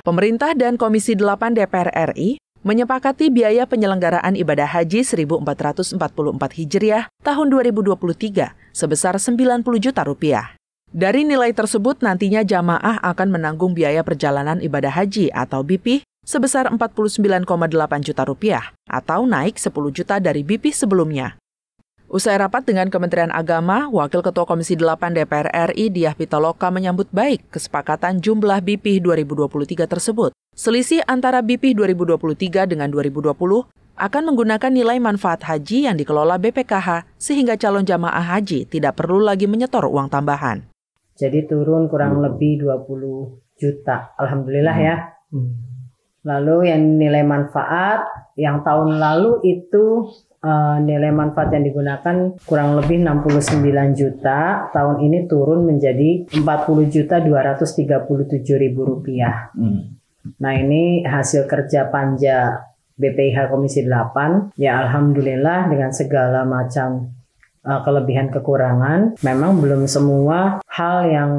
Pemerintah dan Komisi 8 DPR RI menyepakati biaya penyelenggaraan ibadah haji 1444 Hijriah tahun 2023 sebesar 90 juta rupiah. Dari nilai tersebut nantinya jamaah akan menanggung biaya perjalanan ibadah haji atau BP sebesar 49,8 juta rupiah atau naik 10 juta dari BP sebelumnya. Usai rapat dengan Kementerian Agama, Wakil Ketua Komisi 8 DPR RI Diah Pitaloka menyambut baik kesepakatan jumlah BP 2023 tersebut. Selisih antara BP 2023 dengan 2020 akan menggunakan nilai manfaat haji yang dikelola BPKH sehingga calon jamaah haji tidak perlu lagi menyetor uang tambahan. Jadi turun kurang lebih 20 juta. Alhamdulillah ya. Hmm. Lalu yang nilai manfaat, yang tahun lalu itu uh, nilai manfaat yang digunakan kurang lebih 69 juta, tahun ini turun menjadi 40 juta 237 ribu rupiah. Hmm. Nah ini hasil kerja panja BPIH Komisi 8, ya Alhamdulillah dengan segala macam uh, kelebihan kekurangan memang belum semua hal yang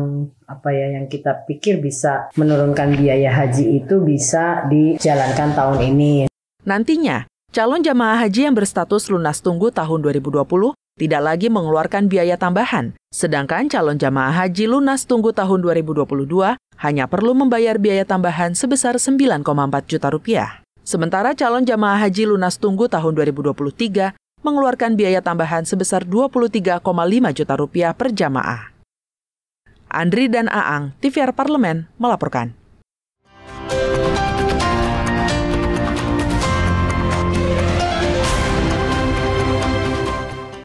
apa ya yang kita pikir bisa menurunkan biaya haji itu bisa dijalankan tahun ini. Nantinya, calon jamaah haji yang berstatus lunas tunggu tahun 2020 tidak lagi mengeluarkan biaya tambahan, sedangkan calon jamaah haji lunas tunggu tahun 2022 hanya perlu membayar biaya tambahan sebesar 9,4 juta rupiah. Sementara calon jamaah haji lunas tunggu tahun 2023 mengeluarkan biaya tambahan sebesar 23,5 juta rupiah per jamaah. Andri dan Aang, TVR Parlemen, melaporkan.